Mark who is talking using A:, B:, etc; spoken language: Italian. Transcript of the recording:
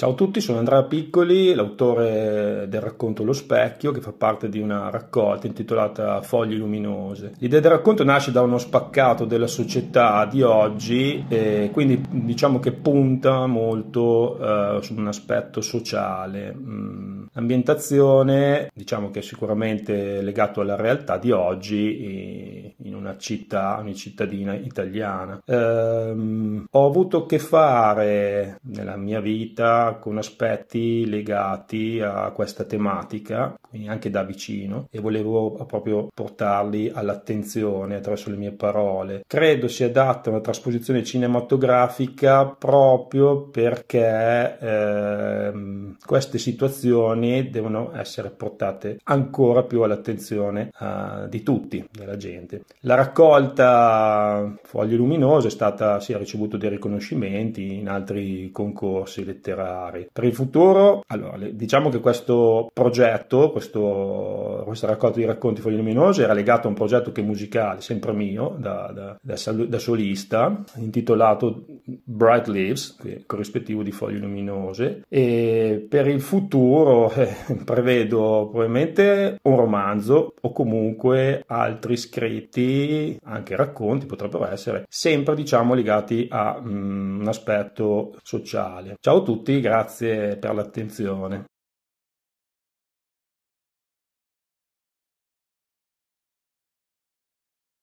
A: Ciao a tutti, sono Andrea Piccoli, l'autore del racconto Lo Specchio, che fa parte di una raccolta intitolata Foglie Luminose. L'idea del racconto nasce da uno spaccato della società di oggi e quindi diciamo che punta molto eh, su un aspetto sociale. Mm. Ambientazione, diciamo che è sicuramente legato alla realtà di oggi in una città, una cittadina italiana. Ehm, ho avuto a che fare nella mia vita con aspetti legati a questa tematica, quindi anche da vicino, e volevo proprio portarli all'attenzione attraverso le mie parole. Credo sia adatta una trasposizione cinematografica proprio perché ehm, queste situazioni devono essere portate ancora più all'attenzione uh, di tutti, della gente. La raccolta Foglie Luminose è stata, si è ricevuto dei riconoscimenti in altri concorsi letterari. Per il futuro, allora, diciamo che questo progetto, questo, questa raccolta di racconti Foglie Luminose era legata a un progetto che è musicale, sempre mio, da, da, da, da solista, intitolato Bright Leaves, corrispettivo di foglie luminose, e per il futuro eh, prevedo probabilmente un romanzo o comunque altri scritti, anche racconti potrebbero essere, sempre diciamo legati a mm, un aspetto sociale. Ciao a tutti, grazie per l'attenzione.